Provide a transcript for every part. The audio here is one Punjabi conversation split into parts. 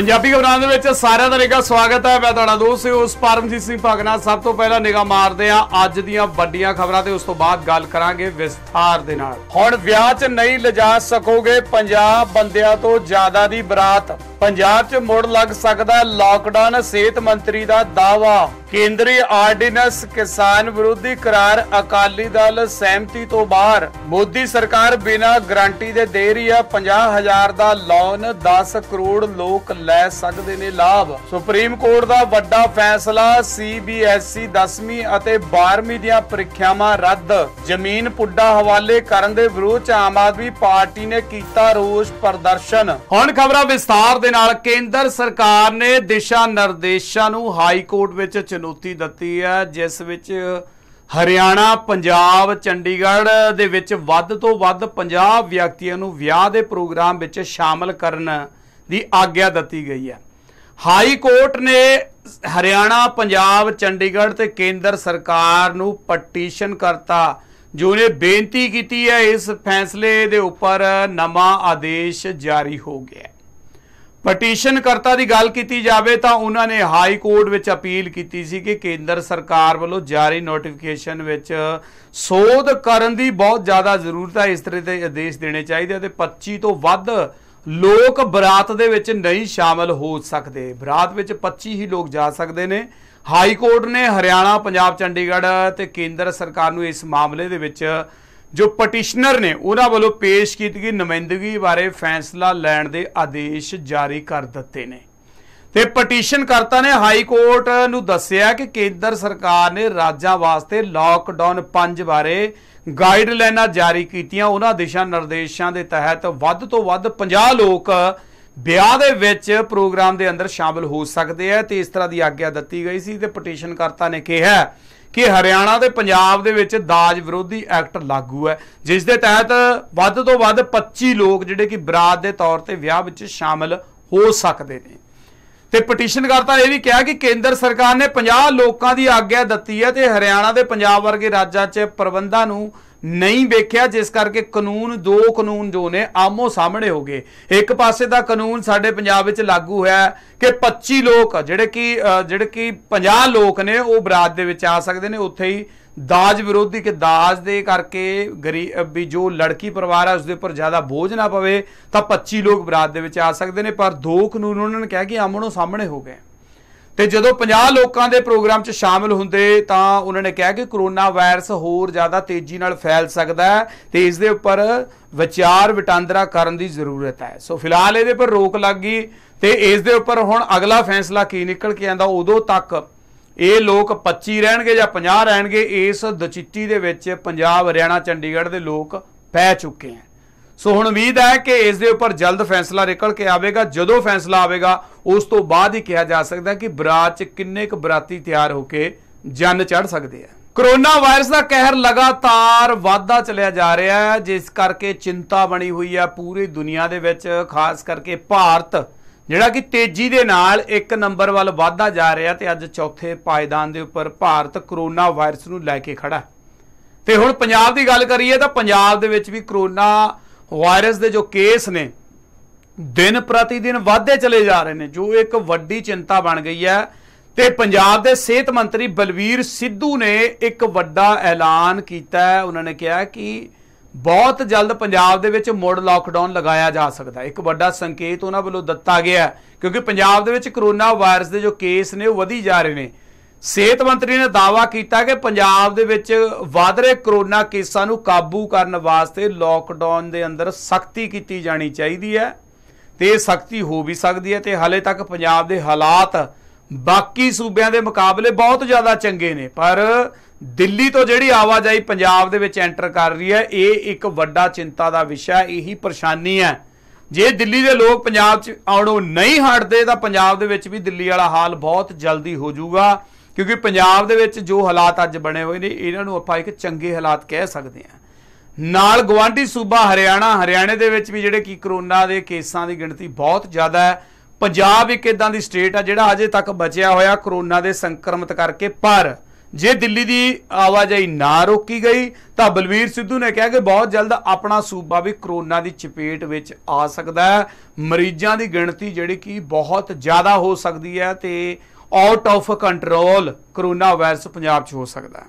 ਪੰਜਾਬੀ ਖਬਰਾਂ ਦੇ ਵਿੱਚ ਸਾਰਿਆਂ ਦਾ ਨਿੱਘਾ ਸਵਾਗਤ ਹੈ ਮੈਂ ਤੁਹਾਡਾ ਦੋਸਤ ਉਸ ਪਰਮਜੀਤ ਸਿੰਘ ਭਗਨਾ ਸਭ ਤੋਂ ਪਹਿਲਾਂ ਨਿਗਾ ਮਾਰਦੇ ਆ ਅੱਜ ਦੀਆਂ ਵੱਡੀਆਂ ਖਬਰਾਂ ਤੇ ਉਸ ਤੋਂ ਬਾਅਦ ਗੱਲ ਕਰਾਂਗੇ ਵਿਸਥਾਰ ਦੇ ਨਾਲ ਹੁਣ ਵਿਆਹ 'ਚ ਨਹੀਂ ਲਿਜਾ ਸਕੋਗੇ 50 ਬੰਦਿਆਂ ਤੋਂ ਜ਼ਿਆਦਾ ਦੀ ਬਰਾਤ ਪੰਜਾਬ 'ਚ ਮੋੜ ਲੱਗ ਸਕਦਾ ਲਾਕਡਾਊਨ ਸਿਹਤ ਮੰਤਰੀ ਦਾ ਦਾਵਾ ਕੇਂਦਰੀ ਆਰਡੀਨੈਂਸ ਕਿਸਾਨ ਵਿਰੋਧੀ ਕਰਾਰ ਅਕਾਲੀ ਦਲ ਸਹਿਮਤੀ ਤੋਂ ਬਾਹਰ ਮੋਦੀ ਸਰਕਾਰ ਬਿਨਾ ਗਰੰਟੀ ਦੇ ਦੇ ਰਹੀ ਆ 50000 ਦਾ ਲੋਨ 10 ਕਰੋੜ ਲੋਕ ਲੈ ਸਕਦੇ ਨੇ ਲਾਭ ਸੁਪਰੀਮ ਕੋਰਟ ਦਾ ਵੱਡਾ ਫੈਸਲਾ e ਸੀਬੀਐਸਈ 10ਵੀਂ ਅਤੇ 12ਵੀਂ ਦੀਆਂ ਪ੍ਰੀਖਿਆਵਾਂ ਰੱਦ ਜ਼ਮੀਨ ਪੁੱਡਾ ਹਵਾਲੇ ਕਰਨ ਦੇ ਵਿਰੋਧ 'ਚ ਆਮ ਆਦਮੀ ਪਾਰਟੀ ਨੇ ਕੀਤਾ ਰੋਸ ਪ੍ਰਦਰਸ਼ਨ ਹੁਣ ਖਬਰਾਂ ਵਿਸਤਾਰ ਦੇ ਦੇ ਨਾਲ ਕੇਂਦਰ ਸਰਕਾਰ ਨੇ ਦਿਸ਼ਾ ਨਿਰਦੇਸ਼ਾਂ ਨੂੰ ਹਾਈ ਕੋਰਟ ਵਿੱਚ ਚੁਣੌਤੀ ਦਿੱਤੀ ਹੈ ਜਿਸ ਵਿੱਚ ਹਰਿਆਣਾ ਪੰਜਾਬ ਚੰਡੀਗੜ੍ਹ ਦੇ ਵਿੱਚ ਵੱਧ ਤੋਂ ਵੱਧ 50 ਵਿਅਕਤੀਆਂ ਨੂੰ ਵਿਆਹ ਦੇ ਪ੍ਰੋਗਰਾਮ ਵਿੱਚ ਸ਼ਾਮਲ ਕਰਨ ਦੀ ਆਗਿਆ ਦਿੱਤੀ ਗਈ ਹੈ ਹਾਈ ਕੋਰਟ ਨੇ ਹਰਿਆਣਾ ਪੰਜਾਬ ਚੰਡੀਗੜ੍ਹ ਤੇ ਕੇਂਦਰ ਸਰਕਾਰ ਨੂੰ ਪਟੀਸ਼ਨ ਕਰਤਾ ਜੋ ਨੇ ਬੇਨਤੀ ਕੀਤੀ ਹੈ ਇਸ ਫੈਸਲੇ ਦੇ ਉੱਪਰ ਨਵਾਂ ਆਦੇਸ਼ ਜਾਰੀ ਹੋ ਗਿਆ ਪਟੀਸ਼ਨ ਕਰਤਾ ਦੀ ਗੱਲ ਕੀਤੀ ਜਾਵੇ ਤਾਂ ਉਹਨਾਂ ਨੇ ਹਾਈ ਕੋਰਟ ਵਿੱਚ ਅਪੀਲ ਕੀਤੀ ਸੀ ਕਿ ਕੇਂਦਰ ਸਰਕਾਰ ਵੱਲੋਂ ਜਾਰੀ ਨੋਟੀਫਿਕੇਸ਼ਨ ਵਿੱਚ ਸੋਧ ਕਰਨ ਦੀ ਬਹੁਤ ਜ਼ਿਆਦਾ ਜ਼ਰੂਰਤ ਹੈ ਇਸ ਤਰ੍ਹਾਂ ਦੇ ਆਦੇਸ਼ ਦੇਣੇ ਚਾਹੀਦੇ ਅਤੇ 25 ਤੋਂ ਵੱਧ ਲੋਕ ਬਰਾਤ ਦੇ ਵਿੱਚ ਨਹੀਂ ਸ਼ਾਮਲ ਹੋ ਸਕਦੇ ਬਰਾਤ ਵਿੱਚ 25 ਹੀ ਲੋਕ ਜਾ ਸਕਦੇ ਨੇ ਹਾਈ ਕੋਰਟ ਨੇ ਹਰਿਆਣਾ ਪੰਜਾਬ ਚੰਡੀਗੜ੍ਹ ਤੇ ਕੇਂਦਰ ਸਰਕਾਰ ਨੂੰ ਇਸ ਮਾਮਲੇ ਦੇ ਵਿੱਚ ਜੋ ਪਟੀਸ਼ਨਰ ਨੇ ਉਹਨਾਂ ਵੱਲੋਂ ਪੇਸ਼ ਕੀਤੀ ਗਈ ਨੁਮਾਇੰਦਗੀ ਬਾਰੇ ਫੈਸਲਾ ਲੈਣ ਦੇ ਆਦੇਸ਼ ਜਾਰੀ ਕਰ ਦਿੱਤੇ ਨੇ ਤੇ ਪਟੀਸ਼ਨ ਕਰਤਾ ਨੇ ਹਾਈ ਕੋਰਟ ਨੂੰ ਦੱਸਿਆ ਕਿ ਕੇਂਦਰ ਸਰਕਾਰ ਨੇ ਰਾਜਾਂ ਵਾਸਤੇ ਲਾਕਡਾਊਨ 5 ਬਾਰੇ ਗਾਈਡਲਾਈਨਾਂ ਜਾਰੀ ਕੀਤੀਆਂ ਉਹਨਾਂ ਦਿਸ਼ਾ ਨਿਰਦੇਸ਼ਾਂ ਦੇ ਤਹਿਤ ਵੱਧ ਤੋਂ ਵੱਧ 50 ਲੋਕ ਵਿਆਹ ਦੇ ਵਿੱਚ ਪ੍ਰੋਗਰਾਮ ਦੇ ਅੰਦਰ ਸ਼ਾਮਲ ਹੋ ਸਕਦੇ ਆ ਤੇ ਇਸ ਤਰ੍ਹਾਂ ਦੀ ਆਗਿਆ ਦਿੱਤੀ ਗਈ ਸੀ ਤੇ ਪਟੀਸ਼ਨ ਕਰਤਾ ਨੇ ਕਿਹਾ ਕਿ ਹਰਿਆਣਾ ਤੇ ਪੰਜਾਬ ਦੇ ਵਿੱਚ ਦਾਜ ਵਿਰੋਧੀ ਐਕਟ ਲਾਗੂ ਹੈ ਜਿਸ ਦੇ ਤਹਿਤ ਵੱਧ ਤੋਂ ਵੱਧ 25 ਲੋਕ ਜਿਹੜੇ ਕਿ ਬਰਾਤ ਦੇ ਤੌਰ ਤੇ ਵਿਆਹ ਵਿੱਚ ਸ਼ਾਮਲ ਹੋ ਸਕਦੇ ਨੇ ਤੇ ਪਟੀਸ਼ਨ ਕਰਤਾ ਇਹ ਵੀ ਕਿਹਾ ਕਿ ਕੇਂਦਰ ਸਰਕਾਰ ਨੇ 50 ਲੋਕਾਂ ਦੀ ਆਗਿਆ ਦਿੱਤੀ ਹੈ ਤੇ ਹਰਿਆਣਾ ਤੇ ਪੰਜਾਬ ਵਰਗੇ ਰਾਜਾਂ 'ਚ ਪ੍ਰਬੰਧਾਂ ਨੂੰ ਨਹੀਂ ਵੇਖਿਆ ਜਿਸ ਕਰਕੇ ਕਾਨੂੰਨ ਦੋ ਕਾਨੂੰਨ ਜੋ ਨੇ ਆਮੋ ਸਾਹਮਣੇ ਹੋ ਗਏ ਇੱਕ ਪਾਸੇ ਦਾ ਕਾਨੂੰਨ ਸਾਡੇ ਪੰਜਾਬ ਵਿੱਚ ਲਾਗੂ ਹੋਇਆ ਕਿ 25 ਲੋਕ ਜਿਹੜੇ ਕਿ ਜਿਹੜੇ ਕਿ 50 ਲੋਕ ਨੇ ਉਹ ਬਰਾਤ ਦੇ ਵਿੱਚ ਆ ਸਕਦੇ ਨੇ ਉੱਥੇ ਹੀ ਦਾਜ ਵਿਰੋਧੀ ਕਿ ਦਾਜ ਦੇ ਕਰਕੇ ਗਰੀਬ ਵੀ ਜੋ ਲੜਕੀ ਪਰਿਵਾਰ ਹੈ ਉਸ ਦੇ ਉੱਪਰ ਜ਼ਿਆਦਾ ਬੋਝ ਨਾ ਪਵੇ ਤਾਂ 25 ਲੋਕ ਬਰਾਤ ਦੇ ਵਿੱਚ ਆ ਸਕਦੇ ਨੇ ਪਰ ਦੋ ਕਾਨੂੰਨ ਉਹਨਾਂ ਨੇ ਕਿਹਾ ਕਿ ਆਮਣੋ ਸਾਹਮਣੇ ਹੋ ਗਏ ਤੇ ਜਦੋਂ 50 ਲੋਕਾਂ ਦੇ ਪ੍ਰੋਗਰਾਮ 'ਚ ਸ਼ਾਮਲ ਹੁੰਦੇ ਤਾਂ ਉਹਨਾਂ ਨੇ ਕਿਹਾ ਕਿ ਕਰੋਨਾ ਵਾਇਰਸ ਹੋਰ ਜ਼ਿਆਦਾ ਤੇਜ਼ੀ ਨਾਲ ਫੈਲ ਸਕਦਾ ਹੈ ਤੇ ਇਸ ਦੇ ਉੱਪਰ ਵਿਚਾਰ ਵਟਾਂਦਰਾ ਕਰਨ ਦੀ ਜ਼ਰੂਰਤ ਹੈ ਸੋ ਫਿਲਹਾਲ ਇਹਦੇ ਉੱਪਰ ਰੋਕ ਲੱਗ ਗਈ ਤੇ ਇਸ ਦੇ ਉੱਪਰ ਹੁਣ ਅਗਲਾ ਫੈਸਲਾ ਕੀ ਨਿਕਲ ਕੇ ਆਂਦਾ ਉਦੋਂ ਤੱਕ ਇਹ ਲੋਕ 25 ਰਹਿਣਗੇ ਜਾਂ 50 ਰਹਿਣਗੇ ਇਸ ਦਚਿੱਤੀ ਦੇ ਵਿੱਚ ਪੰਜਾਬ ਹਰਿਆਣਾ ਚੰਡੀਗੜ੍ਹ ਦੇ ਲੋਕ ਪੈ ਚੁੱਕੇ ਹਨ ਸੋ ਹੁਣ ਉਮੀਦ ਹੈ ਕਿ ਇਸ ਦੇ ਉੱਪਰ ਜਲਦ ਫੈਸਲਾ ਨਿਕਲ ਕੇ ਆਵੇਗਾ ਜਦੋਂ ਫੈਸਲਾ ਆਵੇਗਾ ਉਸ ਤੋਂ ਬਾਅਦ ਹੀ ਕਿਹਾ ਜਾ ਸਕਦਾ ਕਿ ਬਰਾਤ 'ਚ ਕਿੰਨੇ ਕੁ ਬਰਾਤੀ ਤਿਆਰ ਹੋ ਕੇ ਜੰਨ ਚੜ ਸਕਦੇ ਆ ਕਰੋਨਾ ਵਾਇਰਸ ਦਾ ਕਹਿਰ ਲਗਾਤਾਰ ਵਾਧਾ ਚੱਲਿਆ ਜਾ ਰਿਹਾ ਹੈ ਜਿਸ ਕਰਕੇ ਚਿੰਤਾ ਬਣੀ ਹੋਈ ਹੈ ਪੂਰੀ ਦੁਨੀਆ ਦੇ ਵਿੱਚ ਖਾਸ ਕਰਕੇ ਭਾਰਤ ਜਿਹੜਾ ਕਿ ਤੇਜ਼ੀ ਦੇ ਨਾਲ ਇੱਕ ਨੰਬਰ ਵੱਲ ਵਾਧਾ ਜਾ ਰਿਹਾ ਤੇ ਅੱਜ ਚੌਥੇ ਪਾਇਦਾਨ ਦੇ ਉੱਪਰ ਭਾਰਤ ਕਰੋਨਾ ਵਾਇਰਸ ਨੂੰ ਲੈ ਕੇ ਖੜਾ ਤੇ ਹੁਣ ਪੰਜਾਬ ਦੀ ਗੱਲ ਕਰੀਏ ਤਾਂ ਪੰਜਾਬ ਦੇ ਵਿੱਚ ਵੀ ਕਰੋਨਾ ਵਾਇਰਸ ਦੇ ਜੋ ਕੇਸ ਨੇ ਦਿਨ ਪ੍ਰਤੀ ਦਿਨ ਵਧਦੇ ਚਲੇ ਜਾ ਰਹੇ ਨੇ ਜੋ ਇੱਕ ਵੱਡੀ ਚਿੰਤਾ ਬਣ ਗਈ ਹੈ ਤੇ ਪੰਜਾਬ ਦੇ ਸਿਹਤ ਮੰਤਰੀ ਬਲਵੀਰ ਸਿੱਧੂ ਨੇ ਇੱਕ ਵੱਡਾ ਐਲਾਨ ਕੀਤਾ ਉਹਨਾਂ ਨੇ ਕਿਹਾ ਕਿ ਬਹੁਤ ਜਲਦ ਪੰਜਾਬ ਦੇ ਵਿੱਚ ਮੁੜ ਲਾਕਡਾਊਨ ਲਗਾਇਆ ਜਾ ਸਕਦਾ ਇੱਕ ਵੱਡਾ ਸੰਕੇਤ ਉਹਨਾਂ ਵੱਲੋਂ ਦਿੱਤਾ ਗਿਆ ਕਿਉਂਕਿ ਪੰਜਾਬ ਦੇ ਵਿੱਚ ਕਰੋਨਾ ਵਾਇਰਸ ਦੇ ਜੋ ਕੇਸ ਨੇ ਉਹ ਵਧੀ ਜਾ ਰਹੇ ਨੇ ਸਿਹਤ ਮੰਤਰੀ ਨੇ ਦਾਵਾ ਕੀਤਾ ਕਿ ਪੰਜਾਬ ਦੇ ਵਿੱਚ ਵਧ ਰਹੇ ਕਰੋਨਾ ਕੇਸਾਂ ਨੂੰ ਕਾਬੂ ਕਰਨ ਵਾਸਤੇ ਲੋਕਡਾਊਨ ਦੇ ਅੰਦਰ ਸਖਤੀ ਕੀਤੀ ਜਾਣੀ ਚਾਹੀਦੀ ਹੈ ਤੇ ਇਹ ਸਖਤੀ ਹੋ ਵੀ ਸਕਦੀ ਹੈ ਤੇ ਹਾਲੇ ਤੱਕ ਪੰਜਾਬ ਦੇ ਹਾਲਾਤ ਬਾਕੀ ਸੂਬਿਆਂ ਦੇ ਮੁਕਾਬਲੇ ਬਹੁਤ ਜ਼ਿਆਦਾ ਚੰਗੇ ਨੇ ਪਰ ਦਿੱਲੀ ਤੋਂ ਜਿਹੜੀ ਆਵਾਜਾਈ ਪੰਜਾਬ ਦੇ ਵਿੱਚ ਐਂਟਰ ਕਰ ਰਹੀ ਹੈ ਇਹ ਇੱਕ ਵੱਡਾ ਚਿੰਤਾ ਦਾ ਵਿਸ਼ਾ ਇਹੀ ਪਰੇਸ਼ਾਨੀ ਹੈ ਜੇ ਦਿੱਲੀ ਦੇ ਲੋਕ ਪੰਜਾਬ 'ਚ ਆਉਣੋਂ ਨਹੀਂ ਹਟਦੇ ਤਾਂ ਪੰਜਾਬ ਦੇ ਵਿੱਚ ਵੀ ਦਿੱਲੀ ਵਾਲਾ ਹਾਲ ਬਹੁਤ ਜਲਦੀ ਹੋ ਜਾਊਗਾ ਕਿਉਂਕਿ ਪੰਜਾਬ ਦੇ ਵਿੱਚ ਜੋ ਹਾਲਾਤ ਅੱਜ ਬਣੇ ਹੋਏ ਨੇ ਇਹਨਾਂ ਨੂੰ ਆਪਾਂ ਇੱਕ ਚੰਗੇ ਹਾਲਾਤ ਕਹਿ ਸਕਦੇ ਹਾਂ ਨਾਲ ਗਵਾਂਢੀ ਸੂਬਾ ਹਰਿਆਣਾ ਹਰਿਆਣੇ ਦੇ ਵਿੱਚ ਵੀ ਜਿਹੜੇ ਕੀ ਕਰੋਨਾ ਦੇ ਕੇਸਾਂ ਦੀ ਗਿਣਤੀ ਬਹੁਤ ਜ਼ਿਆਦਾ ਹੈ ਪੰਜਾਬ ਇੱਕ ਇਦਾਂ ਦੀ ਸਟੇਟ ਆ ਜਿਹੜਾ ਅਜੇ ਤੱਕ ਬਚਿਆ ਹੋਇਆ ਕਰੋਨਾ ਦੇ ਸੰਕਰਮਿਤ ਕਰਕੇ ਪਰ ਜੇ ਦਿੱਲੀ ਦੀ ਆਵਾਜਾਈ ਨਾ ਰੋਕੀ ਗਈ ਤਾਂ ਬਲਵੀਰ ਸਿੱਧੂ ਨੇ ਕਿਹਾ ਕਿ ਬਹੁਤ ਜਲਦ ਆਪਣਾ ਸੂਬਾ ਵੀ ਕਰੋਨਾ ਦੀ ਚਪੇਟ ਵਿੱਚ ਆ ਸਕਦਾ ਹੈ ਮਰੀਜ਼ਾਂ ਦੀ ਗਿਣਤੀ ਜਿਹੜੀ ਕਿ ਬਹੁਤ ਜ਼ਿਆਦਾ ਹੋ ਸਕਦੀ ਹੈ ਤੇ out of control corona virus Punjab 'ਚ ਹੋ ਸਕਦਾ ਹੈ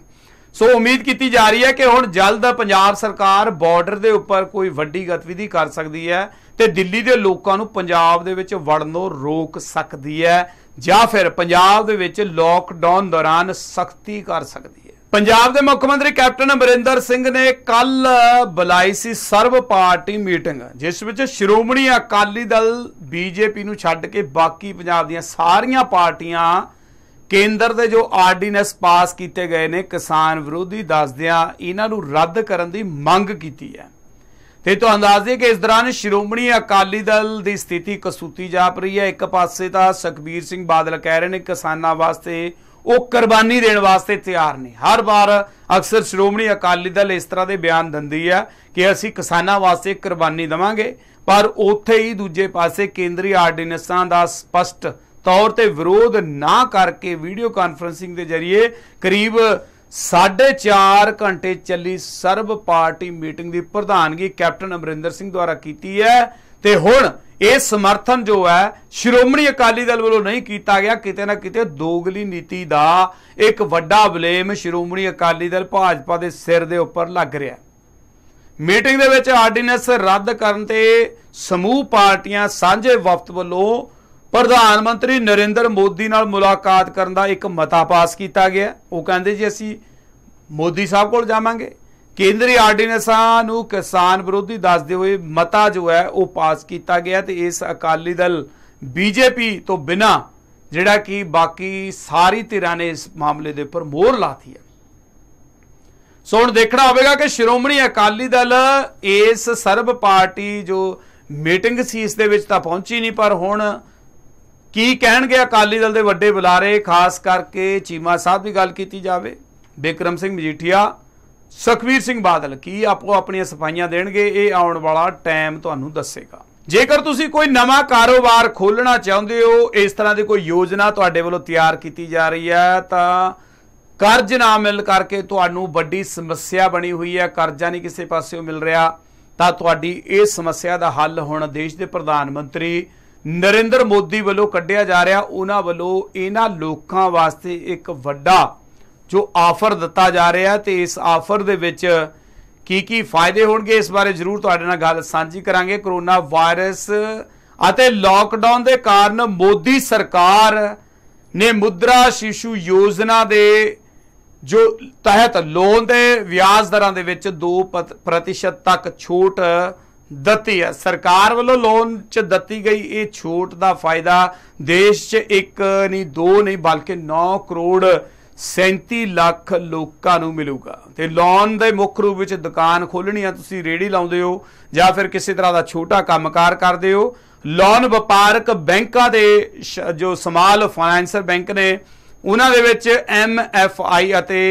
ਸੋ ਉਮੀਦ ਕੀਤੀ ਜਾ ਰਹੀ ਹੈ ਕਿ ਹੁਣ ਜਲਦ ਪੰਜਾਬ ਸਰਕਾਰ ਬਾਰਡਰ ਦੇ ਉੱਪਰ ਕੋਈ ਵੱਡੀ ਗਤੀਵਿਧੀ ਕਰ ਸਕਦੀ ਹੈ ਤੇ ਦਿੱਲੀ ਦੇ ਲੋਕਾਂ ਨੂੰ ਪੰਜਾਬ ਦੇ ਵਿੱਚ ਵੜਨੋਂ ਰੋਕ ਸਕਦੀ ਹੈ ਜਾਂ ਫਿਰ ਪੰਜਾਬ ਦੇ ਵਿੱਚ ਲੋਕਡਾਊਨ ਦੌਰਾਨ ਸਖਤੀ ਕਰ ਸਕਦੀ ਹੈ ਪੰਜਾਬ ਦੇ ਮੁੱਖ ਮੰਤਰੀ ਕੈਪਟਨ ਅਮਰਿੰਦਰ ਸਿੰਘ ਨੇ ਕੱਲ ਬੁਲਾਈ ਸੀ ਸਰਵ ਪਾਰਟੀ ਮੀਟਿੰਗ ਜਿਸ ਵਿੱਚ ਸ਼੍ਰੋਮਣੀ ਅਕਾਲੀ ਦਲ ਬੀਜੇਪੀ ਨੂੰ ਛੱਡ ਕੇ ਬਾਕੀ ਪੰਜਾਬ ਦੀਆਂ ਸਾਰੀਆਂ ਪਾਰਟੀਆਂ ਕੇਂਦਰ ਦੇ ਜੋ ਆਰਡੀਨੈਂਸ ਪਾਸ ਕੀਤੇ ਗਏ ਨੇ ਕਿਸਾਨ ਵਿਰੋਧੀ ਦੱਸਦਿਆਂ ਇਹਨਾਂ ਨੂੰ ਰੱਦ ਕਰਨ ਦੀ ਮੰਗ ਕੀਤੀ ਹੈ ਤੇ ਤੁਹਾਨੂੰ ਦੱਸ ਦਈਏ ਕਿ ਇਸ ਦੌਰਾਨ ਸ਼੍ਰੋਮਣੀ ਅਕਾਲੀ ਦਲ ਦੀ ਸਥਿਤੀ ਕਸੂਤੀ ਜਾਪ ਰਹੀ ਹੈ ਇੱਕ ਪਾਸੇ ਤਾਂ ਸੁਖਬੀਰ ਸਿੰਘ ਬਾਦਲ ਕਹਿ ਰਹੇ ਨੇ ਕਿਸਾਨਾਂ ਵਾਸਤੇ ਉਹ ਕੁਰਬਾਨੀ ਦੇਣ ਵਾਸਤੇ ਤਿਆਰ ਨੇ ਹਰ ਵਾਰ ਅਕਸਰ ਸ਼੍ਰੋਮਣੀ ਅਕਾਲੀ ਦਲ ਇਸ ਤਰ੍ਹਾਂ ਦੇ ਬਿਆਨ ਦਿੰਦੀ ਆ ਕਿ ਅਸੀਂ ਕਿਸਾਨਾਂ ਵਾਸਤੇ ਕੁਰਬਾਨੀ ਦਵਾਂਗੇ ਪਰ ਉੱਥੇ ਹੀ ਦੂਜੇ ਪਾਸੇ ਕੇਂਦਰੀ ਆਰਡੀਨੈਂਸਾਂ ਦਾ ਸਪਸ਼ਟ ਤੌਰ ਤੇ ਵਿਰੋਧ ਨਾ ਕਰਕੇ ਵੀਡੀਓ ਕਾਨਫਰੰਸਿੰਗ ਦੇ ਜ਼ਰੀਏ ਕਰੀਬ 4.5 ਘੰਟੇ ਚੱਲੀ ਸਰਬ ਪਾਰਟੀ ਮੀਟਿੰਗ ਦੀ ਪ੍ਰਧਾਨਗੀ ਕੈਪਟਨ ਅਮਰਿੰਦਰ ਸਿੰਘ ਦੁਆਰਾ ਕੀਤੀ ਹੈ ਤੇ ਹੁਣ ਇਹ ਸਮਰਥਨ ਜੋ ਹੈ ਸ਼੍ਰੋਮਣੀ ਅਕਾਲੀ ਦਲ ਵੱਲੋਂ ਨਹੀਂ ਕੀਤਾ ਗਿਆ ਕਿਤੇ ਨਾ ਕਿਤੇ ਦੋਗਲੀ ਨੀਤੀ ਦਾ ਇੱਕ ਵੱਡਾ ਬਲੇਮ ਸ਼੍ਰੋਮਣੀ ਅਕਾਲੀ ਦਲ ਭਾਜਪਾ ਦੇ ਸਿਰ ਦੇ ਉੱਪਰ ਲੱਗ ਰਿਹਾ ਮੀਟਿੰਗ ਦੇ ਵਿੱਚ ਆਰਡੀਨੈਂਸ ਰੱਦ ਕਰਨ ਤੇ ਸਮੂਹ ਪਾਰਟੀਆਂ ਸਾਂਝੇ ਵਫਤ ਵੱਲੋਂ ਪ੍ਰਧਾਨ ਮੰਤਰੀ ਨਰਿੰਦਰ ਮੋਦੀ ਨਾਲ ਮੁਲਾਕਾਤ ਕਰਨ ਦਾ ਇੱਕ ਮਤਾ ਪਾਸ ਕੀਤਾ ਗਿਆ ਉਹ ਕਹਿੰਦੇ ਜੀ ਅਸੀਂ ਮੋਦੀ ਸਾਹਿਬ ਕੋਲ ਜਾਵਾਂਗੇ ਕੇਂਦਰੀ ਆਰਡੀਨੈਂਸਾਂ ਨੂੰ ਕਿਸਾਨ ਵਿਰੋਧੀ ਦੱਸਦੇ ਹੋਏ ਮਤਾ ਜੋ ਹੈ ਉਹ ਪਾਸ ਕੀਤਾ ਗਿਆ ਤੇ ਇਸ ਅਕਾਲੀ ਦਲ ਬੀਜੇਪੀ ਤੋਂ ਬਿਨਾ ਜਿਹੜਾ ਕਿ ਬਾਕੀ ਸਾਰੀ ਧਿਰਾਂ ਨੇ ਇਸ ਮਾਮਲੇ ਦੇ ਉੱਪਰ ਮੋਹਰ ਲਾਤੀ ਹੈ ਸੋ ਹੁਣ ਦੇਖਣਾ ਹੋਵੇਗਾ ਕਿ ਸ਼੍ਰੋਮਣੀ ਅਕਾਲੀ ਦਲ ਇਸ ਸਰਬ ਪਾਰਟੀ ਜੋ ਮੀਟਿੰਗ ਸੀ ਇਸ ਦੇ ਵਿੱਚ ਤਾਂ ਪਹੁੰਚੀ ਨਹੀਂ ਪਰ ਹੁਣ ਕੀ ਕਹਿਣਗੇ ਅਕਾਲੀ ਦਲ ਦੇ ਵੱਡੇ ਬੁਲਾਰੇ ਖਾਸ ਕਰਕੇ ਚੀਮਾ ਸਾਹਿਬ ਦੀ ਗੱਲ ਕੀਤੀ ਜਾਵੇ ਬਿਕਰਮ ਸਿੰਘ ਮਜੀਠੀਆ ਸੁਖਵੀਰ ਸਿੰਘ ਬਾਦਲ ਕੀ ਆਪੋ ਆਪਣੀਆਂ ਸਫਾਈਆਂ ਦੇਣਗੇ ਇਹ ਆਉਣ ਵਾਲਾ ਟਾਈਮ ਤੁਹਾਨੂੰ ਦੱਸੇਗਾ ਜੇਕਰ ਤੁਸੀਂ ਕੋਈ ਨਵਾਂ ਕਾਰੋਬਾਰ ਖੋਲਣਾ ਚਾਹੁੰਦੇ ਹੋ ਇਸ ਤਰ੍ਹਾਂ ਦੀ ਕੋਈ ਯੋਜਨਾ ਤੁਹਾਡੇ ਵੱਲੋਂ ਤਿਆਰ ਕੀਤੀ ਜਾ ਰਹੀ ਹੈ ਤਾਂ ਕਰਜ਼ ਨਾ ਮਿਲ ਕਰਕੇ ਤੁਹਾਨੂੰ ਵੱਡੀ ਸਮੱਸਿਆ ਬਣੀ ਹੋਈ ਹੈ ਕਰਜ਼ਾ ਨਹੀਂ ਕਿਸੇ ਪਾਸਿਓਂ ਮਿਲ ਰਿਹਾ ਤਾਂ ਤੁਹਾਡੀ ਇਹ ਸਮੱਸਿਆ ਦਾ ਹੱਲ ਹੁਣ ਦੇਸ਼ ਦੇ ਪ੍ਰਧਾਨ ਮੰਤਰੀ ਨਰਿੰਦਰ ਮੋਦੀ ਵੱਲੋਂ ਕੱਢਿਆ ਜਾ ਰਿਹਾ ਉਹਨਾਂ ਵੱਲੋਂ ਇਹਨਾਂ ਲੋਕਾਂ ਵਾਸਤੇ ਇੱਕ ਵੱਡਾ ਜੋ ਆਫਰ ਦਿੱਤਾ ਜਾ ਰਿਹਾ ਤੇ ਇਸ ਆਫਰ ਦੇ ਵਿੱਚ ਕੀ ਕੀ ਫਾਇਦੇ ਹੋਣਗੇ ਇਸ ਬਾਰੇ ਜ਼ਰੂਰ ਤੁਹਾਡੇ ਨਾਲ ਗੱਲ ਸਾਂਝੀ ਕਰਾਂਗੇ ਕਰੋਨਾ ਵਾਇਰਸ ਅਤੇ ਲਾਕਡਾਊਨ ਦੇ ਕਾਰਨ ਮੋਦੀ ਸਰਕਾਰ ਨੇ ਮੁਦਰਾ ਸ਼ਿਸ਼ੂ ਯੋਜਨਾ ਦੇ ਜੋ ਤਹਿਤ ਲੋਨ ਦੇ ਵਿਆਜ ਦਰਾਂ ਦੇ ਵਿੱਚ 2% ਤੱਕ ਛੋਟ ਦਿੱਤੀ ਹੈ ਸਰਕਾਰ ਵੱਲੋਂ ਲੋਨ 'ਚ ਦਿੱਤੀ ਗਈ ਇਹ ਛੋਟ ਦਾ ਫਾਇਦਾ ਦੇਸ਼ 'ਚ ਇੱਕ ਨਹੀਂ ਦੋ ਨਹੀਂ ਬਲਕਿ 9 ਕਰੋੜ 37 ਲੱਖ ਲੋਕਾਂ ਨੂੰ ਮਿਲੂਗਾ ਤੇ ਲੋਨ ਦੇ ਮੁੱਖ ਰੂਪ ਵਿੱਚ ਦੁਕਾਨ ਖੋਲਣੀ ਆ ਤੁਸੀਂ ਰੇੜੀ ਲਾਉਂਦੇ ਹੋ ਜਾਂ ਫਿਰ ਕਿਸੇ ਤਰ੍ਹਾਂ ਦਾ ਛੋਟਾ ਕੰਮਕਾਰ ਕਰਦੇ ਹੋ ਲੋਨ ਵਪਾਰਕ ਬੈਂਕਾਂ ਦੇ ਜੋ ਸਮਾਲ ਫਾਈਨੈਂਸਰ ਬੈਂਕ ਨੇ ਉਹਨਾਂ ਦੇ ਵਿੱਚ ਐਮ ਐਫ ਆਈ ਅਤੇ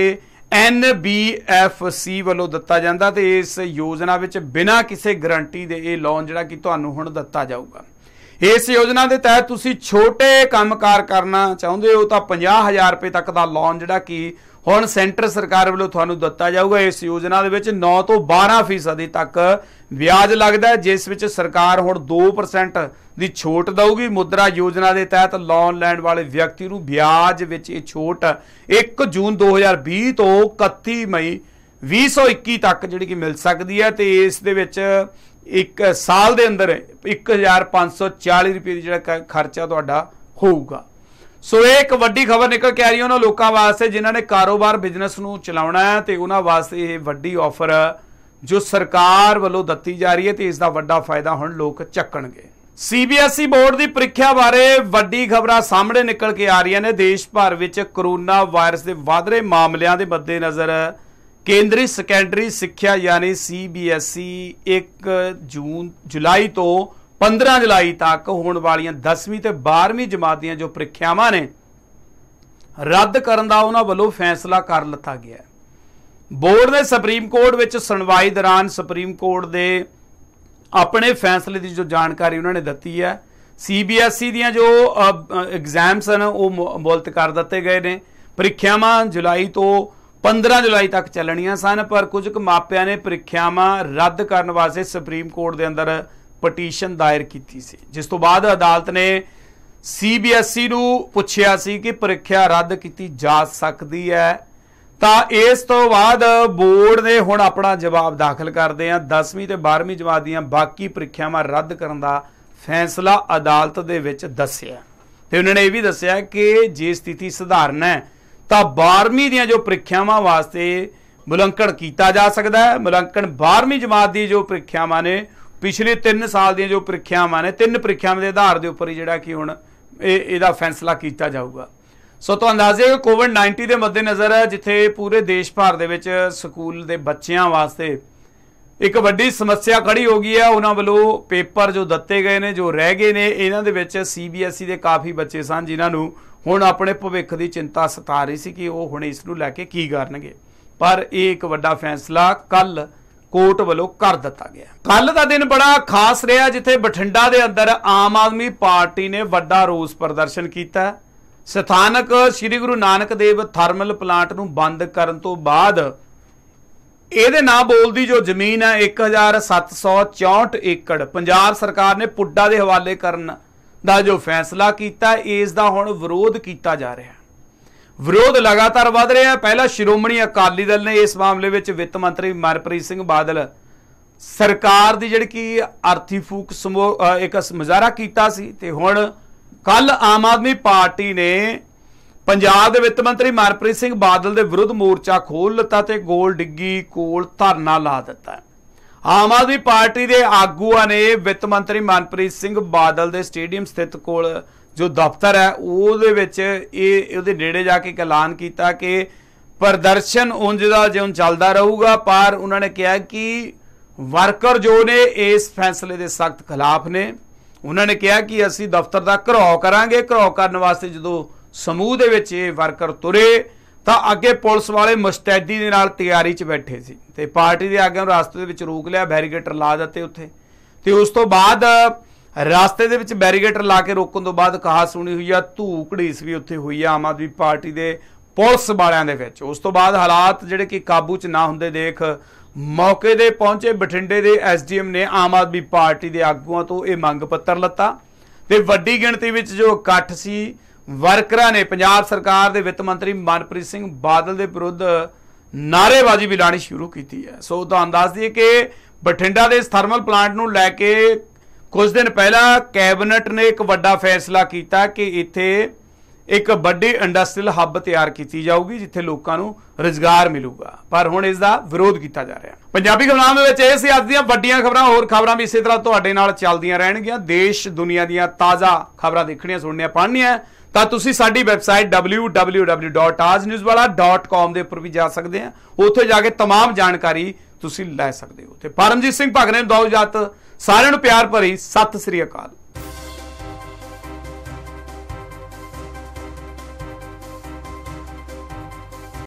ਐਨ ਬੀ ਐਫ ਸੀ ਵੱਲੋਂ ਦਿੱਤਾ ਜਾਂਦਾ ਤੇ ਇਸ ਯੋਜਨਾ ਵਿੱਚ ਬਿਨਾਂ ਕਿਸੇ ਗਾਰੰਟੀ ਦੇ ਇਹ ਲੋਨ ਜਿਹੜਾ ਕਿ ਤੁਹਾਨੂੰ ਹੁਣ ਦਿੱਤਾ ਜਾਊਗਾ ਇਸ ਯੋਜਨਾ ਦੇ ਤਹਿਤ ਤੁਸੀਂ ਛੋਟੇ ਕੰਮਕਾਰ ਕਰਨਾ ਚਾਹੁੰਦੇ ਹੋ ਤਾਂ 50000 ਰੁਪਏ ਤੱਕ ਦਾ ਲੋਨ ਜਿਹੜਾ ਕਿ ਹੁਣ ਸੈਂਟਰ ਸਰਕਾਰ ਵੱਲੋਂ ਤੁਹਾਨੂੰ ਦਿੱਤਾ ਜਾਊਗਾ ਇਸ ਯੋਜਨਾ ਦੇ ਵਿੱਚ 9 ਤੋਂ 12% ਫੀਸਦੀ ਤੱਕ ਵਿਆਜ ਲੱਗਦਾ ਜਿਸ ਵਿੱਚ ਸਰਕਾਰ ਹੁਣ 2% ਦੀ ਛੋਟ ਦਊਗੀ ਮੁਦਰਾ ਯੋਜਨਾ ਦੇ ਤਹਿਤ ਲੋਨ ਲੈਣ ਵਾਲੇ ਵਿਅਕਤੀ ਨੂੰ ਵਿਆਜ ਵਿੱਚ ਇਹ ਛੋਟ 1 ਜੂਨ 2020 ਤੋਂ 31 ਮਈ 2021 ਤੱਕ ਜਿਹੜੀ ਕਿ ਮਿਲ ਸਕਦੀ ਹੈ ਤੇ ਇਸ ਦੇ ਵਿੱਚ ਇੱਕ ਸਾਲ ਦੇ ਅੰਦਰ 1540 ਰੁਪਏ ਦੀ ਜਿਹੜਾ ਖਰਚਾ ਤੁਹਾਡਾ ਹੋਊਗਾ ਸੋ ਇਹ ਇੱਕ ਵੱਡੀ ਖਬਰ ਨਿਕਲ ਕੇ ਆ ਰਹੀ ਹੈ ਉਹਨਾਂ ਲੋਕਾਂ ਵਾਸਤੇ ਜਿਨ੍ਹਾਂ ਨੇ ਕਾਰੋਬਾਰ ਬਿਜ਼ਨਸ ਨੂੰ ਚਲਾਉਣਾ ਹੈ ਤੇ ਉਹਨਾਂ ਵਾਸਤੇ ਇਹ ਵੱਡੀ ਆਫਰ ਜੋ ਸਰਕਾਰ ਵੱਲੋਂ ਦਿੱਤੀ ਜਾ ਰਹੀ ਹੈ ਤੇ ਇਸ ਦਾ ਵੱਡਾ ਫਾਇਦਾ ਹੁਣ ਲੋਕ ਚੱਕਣਗੇ ਸੀਬੀਐਸਈ e ਬੋਰਡ ਦੀ ਪ੍ਰੀਖਿਆ ਬਾਰੇ ਵੱਡੀ ਖਬਰਾਂ ਸਾਹਮਣੇ ਨਿਕਲ ਕੇ ਆ ਰਹੀਆਂ ਨੇ ਦੇਸ਼ ਭਰ ਵਿੱਚ ਕਰੋਨਾ ਵਾਇਰਸ ਦੇ ਵਧ ਰਹੇ ਮਾਮਲਿਆਂ ਦੇ ਮੱਦੇਨਜ਼ਰ ਨਜ਼ਰ ਕੇਂਦਰੀ ਸੈਕੰਡਰੀ ਸਿੱਖਿਆ ਯਾਨੀ ਸੀਬੀਐਸਈ 1 e ਜੂਨ ਜੁਲਾਈ ਤੋਂ 15 ਜੁਲਾਈ ਤੱਕ ਹੋਣ ਵਾਲੀਆਂ 10ਵੀਂ ਤੇ 12ਵੀਂ ਜਮਾਤ ਦੀਆਂ ਜੋ ਪ੍ਰੀਖਿਆਵਾਂ ਨੇ ਰੱਦ ਕਰਨ ਦਾ ਉਹਨਾਂ ਵੱਲੋਂ ਫੈਸਲਾ ਕਰ ਲਿੱਤਾ ਗਿਆ ਹੈ ਬੋਰਡ ਨੇ ਸੁਪਰੀਮ ਕੋਰਟ ਵਿੱਚ ਸੁਣਵਾਈ ਦੌਰਾਨ ਸੁਪਰੀਮ ਕੋਰਟ ਦੇ ਆਪਣੇ ਫੈਸਲੇ ਦੀ ਜੋ ਜਾਣਕਾਰੀ ਉਹਨਾਂ ਨੇ ਦਿੱਤੀ ਹੈ ਸੀਬੀਐਸਈ e ਦੀਆਂ ਜੋ ਐਗਜ਼ਾਮਸ ਹਨ ਉਹ ਮੁਲਤ ਕਰ ਦਿੱਤੇ ਗਏ ਨੇ ਪ੍ਰੀਖਿਆਵਾਂ ਜੁਲਾਈ ਤੋਂ 15 ਜੁਲਾਈ ਤੱਕ ਚੱਲਣੀਆਂ ਸਨ ਪਰ ਕੁਝ ਕੁ ਮਾਪਿਆਂ ਨੇ ਪ੍ਰੀਖਿਆਵਾਂ ਰੱਦ ਕਰਨ ਵਾਸਤੇ ਸੁਪਰੀਮ ਕੋਰਟ ਦੇ ਅੰਦਰ ਪਟੀਸ਼ਨ ਦਾਇਰ ਕੀਤੀ ਸੀ ਜਿਸ ਤੋਂ ਬਾਅਦ ਅਦਾਲਤ ਨੇ ਸੀਬੀਐਸਈ e ਨੂੰ ਪੁੱਛਿਆ ਸੀ ਕਿ ਪ੍ਰੀਖਿਆ ਰੱਦ ਕੀਤੀ ਜਾ ਸਕਦੀ ਹੈ ਤਾਂ ਇਸ ਤੋਂ ਬਾਅਦ ਬੋਰਡ ਨੇ ਹੁਣ ਆਪਣਾ ਜਵਾਬ ਦਾਖਲ ਕਰਦੇ ਆ 10ਵੀਂ ਤੇ 12ਵੀਂ ਜਮਾਤ ਦੀਆਂ ਬਾਕੀ ਪ੍ਰੀਖਿਆਵਾਂ ਰੱਦ ਕਰਨ ਦਾ ਫੈਸਲਾ ਅਦਾਲਤ ਦੇ ਵਿੱਚ ਦੱਸਿਆ ਤੇ ਉਹਨਾਂ ਨੇ ਇਹ ਵੀ ਦੱਸਿਆ ਕਿ ਜੇ ਸਥਿਤੀ ਸੁਧਾਰਨ ਹੈ ਤਾਂ 12ਵੀਂ ਦੀਆਂ ਜੋ ਪ੍ਰੀਖਿਆਵਾਂ ਵਾਸਤੇ ਮੁਲੰਕਣ ਕੀਤਾ ਜਾ ਸਕਦਾ ਹੈ ਮੁਲੰਕਣ 12ਵੀਂ ਜਮਾਤ ਦੀ ਜੋ ਪ੍ਰੀਖਿਆਵਾਂ ਨੇ ਪਿਛਲੇ 3 ਸਾਲ ਦੀਆਂ ਜੋ ਪ੍ਰੀਖਿਆਵਾਂ ਨੇ ਤਿੰਨ ਪ੍ਰੀਖਿਆਵਾਂ ਦੇ ਆਧਾਰ ਦੇ ਉੱਪਰ ਜਿਹੜਾ ਕਿ ਹੁਣ ਇਹ ਇਹਦਾ ਫੈਸਲਾ ਕੀਤਾ ਜਾਊਗਾ ਸੋ ਤੋਂ ਅੰਦਾਜ਼ੇ ਕਿ ਕੋਵਿਡ-19 ਦੇ ਨਜ਼ਰ ਹੈ ਜਿੱਥੇ ਪੂਰੇ ਦੇਸ਼ ਭਰ ਦੇ ਵਿੱਚ ਸਕੂਲ ਦੇ ਬੱਚਿਆਂ ਵਾਸਤੇ ਇੱਕ ਵੱਡੀ ਸਮੱਸਿਆ ਖੜੀ ਹੋ ਗਈ ਹੈ ਉਹਨਾਂ ਵੱਲੋਂ ਪੇਪਰ ਜੋ ਦਿੱਤੇ ਗਏ ਨੇ ਜੋ ਰਹਿ ਗਏ ਨੇ ਇਹਨਾਂ ਦੇ ਵਿੱਚ ਸੀਬੀਐਸਈ ਦੇ ਕਾਫੀ ਬੱਚੇ ਸਨ ਜਿਨ੍ਹਾਂ ਨੂੰ ਹੁਣ ਆਪਣੇ ਭਵਿੱਖ ਦੀ ਚਿੰਤਾ ਸਤਾ ਰਹੀ ਸੀ ਕਿ ਉਹ ਹੁਣ ਇਸ ਨੂੰ ਲੈ ਕੇ ਕੀ ਕਰਨਗੇ ਪਰ ਇਹ ਇੱਕ ਵੱਡਾ ਫੈਸਲਾ ਕੱਲ ਕੋਰਟ ਵੱਲੋਂ ਕਰ ਦਿੱਤਾ ਗਿਆ ਕੱਲ ਦਾ ਦਿਨ ਬੜਾ ਖਾਸ ਰਿਹਾ ਜਿੱਥੇ ਬਠਿੰਡਾ ਦੇ ਅੰਦਰ ਆਮ ਆਦਮੀ ਪਾਰਟੀ ਨੇ ਵੱਡਾ ਰੋਸ ਪ੍ਰਦਰਸ਼ਨ ਕੀਤਾ ਸਥਾਨਕ ਸ੍ਰੀ ਗੁਰੂ ਨਾਨਕ ਦੇਵ ਥਰਮਲ ਪਲਾਂਟ ਨੂੰ ਬੰਦ ਕਰਨ ਤੋਂ ਬਾਅਦ ਇਹਦੇ ਨਾਂ ਬੋਲਦੀ ਜੋ ਜ਼ਮੀਨ ਹੈ 1764 ਏਕੜ ਪੰਜਾਬ ਸਰਕਾਰ ਨੇ ਪੁੱਡਾ ਦੇ ਹਵਾਲੇ ਕਰਨ ਦਾ ਜੋ ਫੈਸਲਾ ਕੀਤਾ ਇਸ ਦਾ ਹੁਣ ਵਿਰੋਧ ਕੀਤਾ ਜਾ ਰਿਹਾ ਹੈ ਵਿਰੋਧ ਲਗਾਤਾਰ ਵਧ ਰਿਹਾ ਹੈ ਪਹਿਲਾਂ ਸ਼੍ਰੋਮਣੀ ਅਕਾਲੀ ਦਲ ਨੇ ਇਸ ਮਾਮਲੇ ਵਿੱਚ ਵਿੱਤ ਮੰਤਰੀ ਮਨਪ੍ਰੀਤ ਸਿੰਘ ਬਾਦਲ ਸਰਕਾਰ ਦੀ ਜਿਹੜੀ ਕੀ ਆਰਥੀ ਫੂਕ ਇੱਕ ਮਜ਼ਾਰਾ ਕੀਤਾ ਸੀ ਤੇ ਹੁਣ ਕੱਲ ਆਮ ਆਦਮੀ ਪਾਰਟੀ ਨੇ ਪੰਜਾਬ ਦੇ ਵਿੱਤ ਮੰਤਰੀ ਮਨਪ੍ਰੀਤ ਸਿੰਘ ਬਾਦਲ ਦੇ ਵਿਰੁੱਧ ਮੋਰਚਾ ਖੋਲ ਲਿੱਤਾ ਤੇ ਗੋਲ ਡਿੱਗੀ ਕੋਲ ਧਰਨਾ ਲਾ ਦਿੱਤਾ ਆਮ ਆਦਮੀ ਪਾਰਟੀ ਦੇ ਆਗੂਆਂ ਨੇ ਵਿੱਤ ਮੰਤਰੀ ਮਨਪ੍ਰੀਤ ਸਿੰਘ ਬਾਦਲ ਦੇ ਸਟੇਡੀਅਮ ਸਥਿਤ ਕੋਲ ਜੋ ਦਫ਼ਤਰ ਹੈ ਉਹਦੇ ਵਿੱਚ ਇਹ ਉਹਦੇ ਨੇੜੇ ਜਾ ਕੇ ਐਲਾਨ ਕੀਤਾ ਕਿ ਪ੍ਰਦਰਸ਼ਨ ਉਂਝ ਦਾ ਜਿਉਂ ਚੱਲਦਾ ਰਹੂਗਾ ਪਰ ਉਹਨਾਂ ਨੇ ਕਿਹਾ ਕਿ ਵਰਕਰ ਜੋ ਨੇ ਇਸ ਫੈਸਲੇ ਦੇ ਸਖਤ ਖਿਲਾਫ ਨੇ ਉਹਨਾਂ ਨੇ ਕਿਹਾ ਕਿ ਅਸੀਂ ਦਫ਼ਤਰ ਦਾ ਘਰਾਓ ਕਰਾਂਗੇ ਘਰਾਓ ਕਰਨ ਵਾਸਤੇ ਜਦੋਂ ਸਮੂਹ ਦੇ ਵਿੱਚ ਇਹ ਵਰਕਰ ਤੁਰੇ ਤਾਂ ਅੱਗੇ ਪੁਲਿਸ ਵਾਲੇ ਮਸਤੈਦੀ ਦੇ ਨਾਲ ਤਿਆਰੀ 'ਚ ਬੈਠੇ ਸੀ ਤੇ ਪਾਰਟੀ ਦੇ ਆਗੂਆਂ ਨੂੰ ਰਸਤੇ ਦੇ ਵਿੱਚ ਰੋਕ ਲਿਆ ਬੈਰੀਗੇਟਰ ਲਾ ਦਿੱਤੇ ਉੱਥੇ ਤੇ ਉਸ ਤੋਂ ਬਾਅਦ ਰਸਤੇ ਦੇ ਵਿੱਚ ਬੈਰੀਗੇਟਰ ਲਾ ਕੇ ਰੋਕਣ ਤੋਂ ਬਾਅਦ ਕਹਾ ਸੁਣੀ ਹੋਈ ਆ ਧੂਕੜੀਸ ਵੀ ਉੱਥੇ ਹੋਈ ਆ ਆਮ ਆਦਮੀ ਪਾਰਟੀ ਦੇ ਪੁਲਿਸ ਵਾਲਿਆਂ ਦੇ ਵਿੱਚ ਉਸ ਤੋਂ ਬਾਅਦ ਹਾਲਾਤ ਜਿਹੜੇ ਕਿ ਕਾਬੂ 'ਚ ਨਾ ਹੁੰਦੇ ਦੇਖ ਮੌਕੇ ਦੇ ਪਹੁੰਚੇ ਬਠਿੰਡੇ ਦੇ ਐਸਡੀਐਮ ਨੇ ਆਮ ਆਦਮੀ ਪਾਰਟੀ ਦੇ ਆਗੂਆਂ ਤੋਂ ਇਹ ਮੰਗ ਪੱਤਰ ਲੱਤਾ ਤੇ ਵੱਡੀ ਗਿਣਤੀ ਵਿੱਚ ਜੋ ਇਕੱਠ ਸੀ ਵਰਕਰਾਂ ਨੇ ਪੰਜਾਬ ਸਰਕਾਰ ਦੇ ਵਿੱਤ ਮੰਤਰੀ ਮਨਪ੍ਰੀਤ ਸਿੰਘ ਬਾਦਲ ਦੇ ਵਿਰੁੱਧ ਨਾਰੇਬਾਜ਼ੀ ਵੀ ਲਾਣੀ ਸ਼ੁਰੂ ਕੀਤੀ ਹੈ ਸੋ ਤੁਹਾਨੂੰ ਦੱਸ ਦਈਏ ਕਿ ਬਠਿੰਡਾ ਦੇ ਥਰਮਲ ਪਲਾਂਟ ਨੂੰ ਲੈ ਕੇ ਕੁਝ ਦਿਨ ਪਹਿਲਾਂ ਕੈਬਨਟ ਨੇ ਇੱਕ ਵੱਡਾ ਫੈਸਲਾ ਕੀਤਾ ਕਿ ਇੱਥੇ ਇੱਕ ਵੱਡੀ ਇੰਡਸਟਰੀਅਲ ਹੱਬ ਤਿਆਰ ਕੀਤੀ ਜਾਊਗੀ ਜਿੱਥੇ ਲੋਕਾਂ ਨੂੰ ਰੋਜ਼ਗਾਰ ਮਿਲੂਗਾ ਪਰ ਹੁਣ ਇਸ ਦਾ ਵਿਰੋਧ ਕੀਤਾ ਜਾ ਰਿਹਾ ਪੰਜਾਬੀ ਖਬਰਾਂ ਦੇ ਵਿੱਚ ਇਹ ਸੀ ਅੱਜ ਦੀਆਂ ਵੱਡੀਆਂ ਖਬਰਾਂ ਹੋਰ ਖਬਰਾਂ ਵੀ ਇਸੇ ਤਰ੍ਹਾਂ ਤੁਹਾਡੇ ਨਾਲ ਚੱਲਦੀਆਂ ਰਹਿਣਗੀਆਂ ਦੇਸ਼ ਦੁਨੀਆ ਦੀਆਂ ਤਾਜ਼ਾ ਖਬਰਾਂ ਦੇਖਣੀਆਂ ਸੁਣਨੀਆਂ ਪੜ੍ਹਨੀਆਂ ਤਾਂ ਤੁਸੀਂ ਸਾਡੀ ਵੈਬਸਾਈਟ www.aznewswala.com ਦੇ ਉੱਪਰ ਵੀ ਜਾ ਸਕਦੇ ਆ ਉੱਥੇ ਜਾ ਕੇ तमाम ਜਾਣਕਾਰੀ ਤੁਸੀਂ ਲੈ ਸਕਦੇ ਹੋ ਤੇ ਪਰਮਜੀਤ ਸਿੰਘ ਭਗਨੇ ਨੇ ਦੌਲਤ ਸਾਰਿਆਂ ਨੂੰ ਪਿਆਰ ਭਰੀ ਸਤਿ ਸ੍ਰੀ ਅਕਾਲ